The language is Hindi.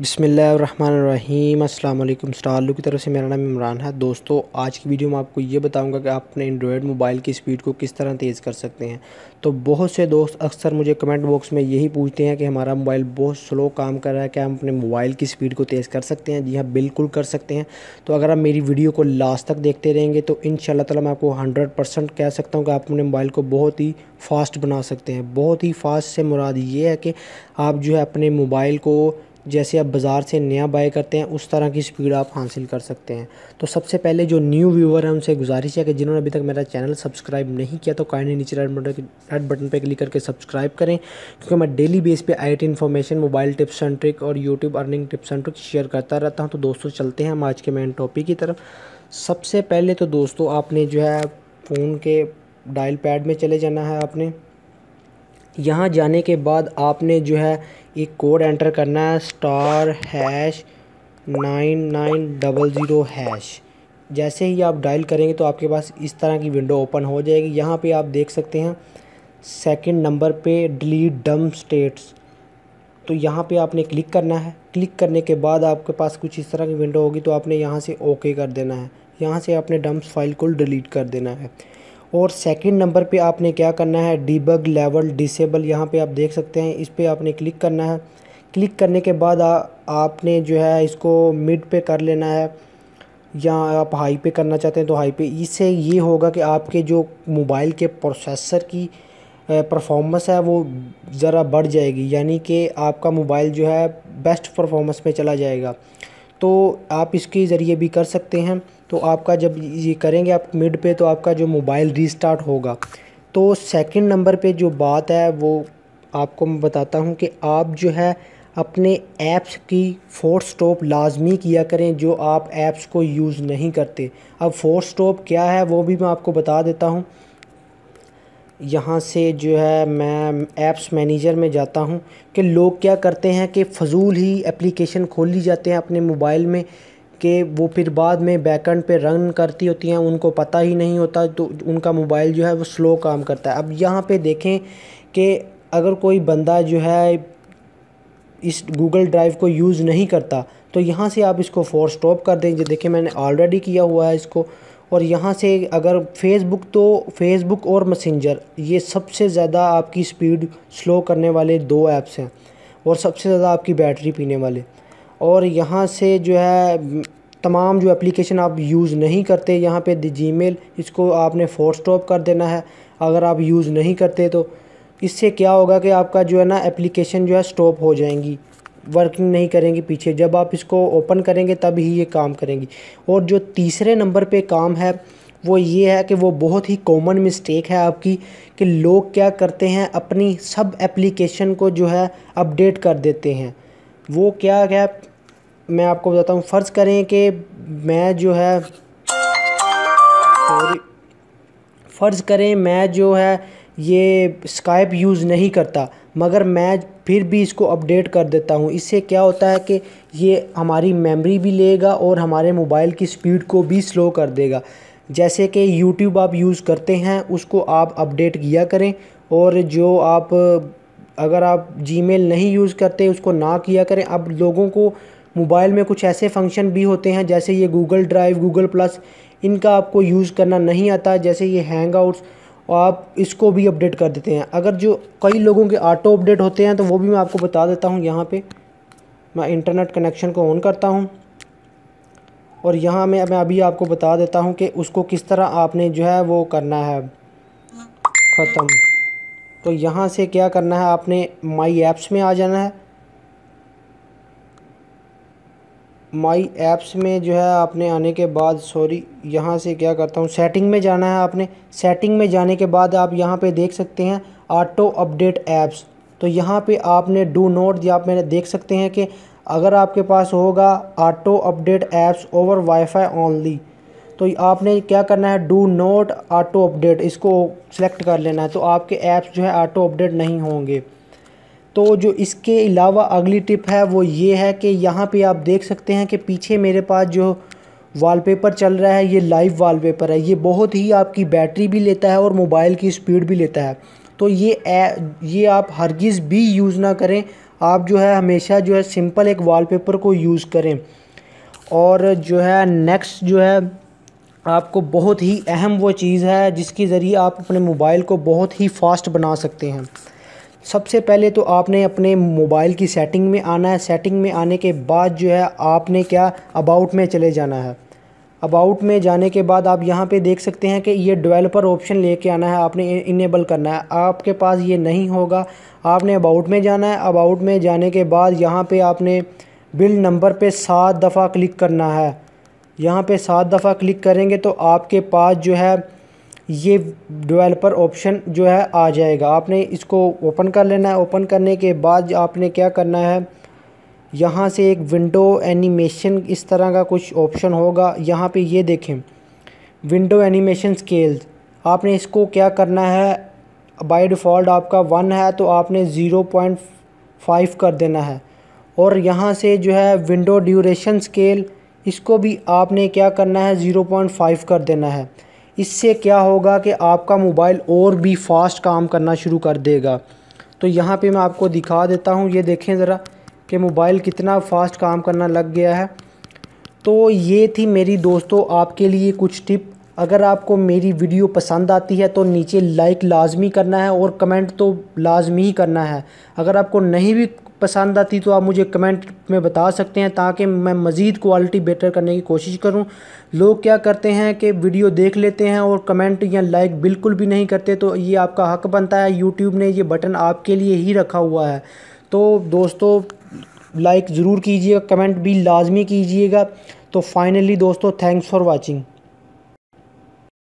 बसमीम अल्लाम स्टार लू की तरफ से मेरा नाम इमरान है दोस्तों आज की वीडियो में आपको ये बताऊंगा कि आप अपने एंड्रॉयड मोबाइल की स्पीड को किस तरह तेज़ कर सकते हैं तो बहुत से दोस्त अक्सर मुझे कमेंट बॉक्स में यही पूछते हैं कि हमारा मोबाइल बहुत स्लो काम कर रहा है क्या हम अपने मोबाइल की स्पीड को तेज़ कर सकते हैं जी हाँ बिल्कुल कर सकते हैं तो अगर आप मेरी वीडियो को लास्ट तक देखते रहेंगे तो इन शाला मैं आपको हंड्रेड परसेंट कह सकता हूँ कि आप अपने मोबाइल को बहुत ही फ़ास्ट बना सकते हैं बहुत ही फ़ास्ट से मुराद ये है कि आप जो है अपने मोबाइल को जैसे आप बाज़ार से नया बाय करते हैं उस तरह की स्पीड आप हासिल कर सकते हैं तो सबसे पहले जो न्यू व्यूअर है उनसे गुजारिश है कि जिन्होंने अभी तक मेरा चैनल सब्सक्राइब नहीं किया तो काइंडली नीचे रेड बटन रेड बटन पर क्लिक करके सब्सक्राइब करें क्योंकि मैं डेली बेस पर I T information mobile tips and trick और YouTube earning tips and trick share करता रहता हूँ तो दोस्तों चलते हैं हम आज के मेन टॉपिक की तरफ सबसे पहले तो दोस्तों आपने जो है फ़ोन के डायल पैड में चले जाना है आपने यहाँ जाने के बाद आपने जो है एक कोड एंटर करना है star hash nine nine double zero hash जैसे ही आप डायल करेंगे तो आपके पास इस तरह की विंडो ओपन हो जाएगी यहाँ पे आप देख सकते हैं सेकंड नंबर पे डिलीट डम स्टेट्स तो यहाँ पे आपने क्लिक करना है क्लिक करने के बाद आपके पास कुछ इस तरह की विंडो होगी तो आपने यहाँ से ओके कर देना है यहाँ से आपने डम्प फाइल को डिलीट कर देना है और सेकंड नंबर पे आपने क्या करना है डीबग लेवल डिसेबल यहाँ पे आप देख सकते हैं इस पर आपने क्लिक करना है क्लिक करने के बाद आ, आपने जो है इसको मिड पे कर लेना है या आप हाई पे करना चाहते हैं तो हाई पे इससे ये होगा कि आपके जो मोबाइल के प्रोसेसर की परफॉर्मेंस है वो ज़रा बढ़ जाएगी यानी कि आपका मोबाइल जो है बेस्ट परफॉर्मेंस में चला जाएगा तो आप इसके ज़रिए भी कर सकते हैं तो आपका जब ये करेंगे आप मिड पे तो आपका जो मोबाइल रीस्टार्ट होगा तो सेकंड नंबर पे जो बात है वो आपको मैं बताता हूँ कि आप जो है अपने ऐप्स की फोर्थ स्टॉप लाजमी किया करें जो आप ऐप्स को यूज़ नहीं करते अब फोर्थ स्टॉप क्या है वो भी मैं आपको बता देता हूँ यहाँ से जो है मैं ऐप्स मैनेजर में जाता हूँ कि लोग क्या करते हैं कि फजूल ही एप्लीकेशन खोल ली जाते हैं अपने मोबाइल में कि वो फिर बाद में बैकंड पे रन करती होती हैं उनको पता ही नहीं होता तो उनका मोबाइल जो है वो स्लो काम करता है अब यहाँ पे देखें कि अगर कोई बंदा जो है इस गूगल ड्राइव को यूज़ नहीं करता तो यहाँ से आप इसको फोर स्टॉप कर दें देखें मैंने ऑलरेडी किया हुआ है इसको और यहाँ से अगर फेसबुक तो फेसबुक और मैसेंजर ये सबसे ज़्यादा आपकी स्पीड स्लो करने वाले दो ऐप्स हैं और सबसे ज़्यादा आपकी बैटरी पीने वाले और यहाँ से जो है तमाम जो एप्लीकेशन आप यूज़ नहीं करते यहाँ पे जी इसको आपने फोर स्टॉप कर देना है अगर आप यूज़ नहीं करते तो इससे क्या होगा कि आपका जो है ना एप्लीकेशन जो है स्टॉप हो जाएंगी वर्किंग नहीं करेंगी पीछे जब आप इसको ओपन करेंगे तब ही ये काम करेंगी और जो तीसरे नंबर पे काम है वो ये है कि वो बहुत ही कॉमन मिस्टेक है आपकी कि लोग क्या करते हैं अपनी सब एप्लीकेशन को जो है अपडेट कर देते हैं वो क्या है मैं आपको बताता हूँ फ़र्ज़ करें कि मैं जो है फ़र्ज़ करें मैं जो है ये स्काइप यूज़ नहीं करता मगर मैं फिर भी इसको अपडेट कर देता हूँ इससे क्या होता है कि ये हमारी मेमोरी भी लेगा और हमारे मोबाइल की स्पीड को भी स्लो कर देगा जैसे कि यूट्यूब आप यूज़ करते हैं उसको आप अपडेट किया करें और जो आप अगर आप Gmail नहीं यूज़ करते उसको ना किया करें अब लोगों को मोबाइल में कुछ ऐसे फंक्शन भी होते हैं जैसे ये गूगल ड्राइव गूगल प्लस इनका आपको यूज़ करना नहीं आता जैसे ये हैंग आउट्स और तो आप इसको भी अपडेट कर देते हैं अगर जो कई लोगों के ऑटो अपडेट होते हैं तो वो भी मैं आपको बता देता हूँ यहाँ पे मैं इंटरनेट कनेक्शन को ऑन करता हूँ और यहाँ मैं मैं अभी आपको बता देता हूँ कि उसको किस तरह आपने जो है वो करना है ख़त्म तो यहाँ से क्या करना है आपने माई ऐप्स में आ जाना है माई ऐप्स में जो है आपने आने के बाद सॉरी यहाँ से क्या करता हूँ सेटिंग में जाना है आपने सेटिंग में जाने के बाद आप यहाँ पे देख सकते हैं ऑटो अपडेट ऐप्स तो यहाँ पे आपने डू नोट या आप मैंने देख सकते हैं कि अगर आपके पास होगा auto update apps over wifi only तो आपने क्या करना है डू नोट ऑटो अपडेट इसको सेलेक्ट कर लेना है तो आपके ऐप्स जो है ऑटो अपडेट नहीं होंगे तो जो इसके अलावा अगली टिप है वो ये है कि यहाँ पे आप देख सकते हैं कि पीछे मेरे पास जो वॉलपेपर चल रहा है ये लाइव वॉलपेपर है ये बहुत ही आपकी बैटरी भी लेता है और मोबाइल की स्पीड भी लेता है तो ये ये आप हरगिज़ भी यूज़ ना करें आप जो है हमेशा जो है सिंपल एक वॉलपेपर को यूज़ करें और जो है नेक्स्ट जो है आपको बहुत ही अहम वो चीज़ है जिसके ज़रिए आप अपने मोबाइल को बहुत ही फास्ट बना सकते हैं सबसे पहले तो आपने अपने मोबाइल की सेटिंग में आना है सेटिंग में आने के बाद जो है आपने क्या अबाउट में चले जाना है अबाउट में जाने के बाद आप यहाँ पे देख सकते हैं कि ये डेवलपर ऑप्शन लेके आना है आपने इनेबल करना है आपके पास ये नहीं होगा आपने अबाउट में जाना है अबाउट में जाने के बाद यहाँ पे आपने बिल नंबर पे सात दफ़ा क्लिक करना है यहाँ पे सात दफ़ा क्लिक करेंगे तो आपके पास जो है ये डेवलपर ऑप्शन जो है आ जाएगा आपने इसको ओपन कर लेना है ओपन करने के बाद आपने क्या करना है यहाँ से एक विंडो एनिमेशन इस तरह का कुछ ऑप्शन होगा यहाँ पे ये देखें विंडो एनिमेशन स्केल्स आपने इसको क्या करना है बाय डिफ़ॉल्ट आपका वन है तो आपने ज़ीरो पॉइंट फाइव कर देना है और यहाँ से जो है विंडो ड्यूरेशन स्केल इसको भी आपने क्या करना है ज़ीरो पॉइंट फाइव कर देना है इससे क्या होगा कि आपका मोबाइल और भी फास्ट काम करना शुरू कर देगा तो यहाँ पे मैं आपको दिखा देता हूँ ये देखें ज़रा कि मोबाइल कितना फ़ास्ट काम करना लग गया है तो ये थी मेरी दोस्तों आपके लिए कुछ टिप अगर आपको मेरी वीडियो पसंद आती है तो नीचे लाइक लाजमी करना है और कमेंट तो लाजमी ही करना है अगर आपको नहीं भी पसंद आती तो आप मुझे कमेंट में बता सकते हैं ताकि मैं मज़ीद क्वालिटी बेटर करने की कोशिश करूं लोग क्या करते हैं कि वीडियो देख लेते हैं और कमेंट या लाइक बिल्कुल भी नहीं करते तो ये आपका हक बनता है यूट्यूब ने ये बटन आपके लिए ही रखा हुआ है तो दोस्तों लाइक ज़रूर कीजिएगा कमेंट भी लाजमी कीजिएगा तो फाइनली दोस्तों थैंक्स फॉर वॉचिंग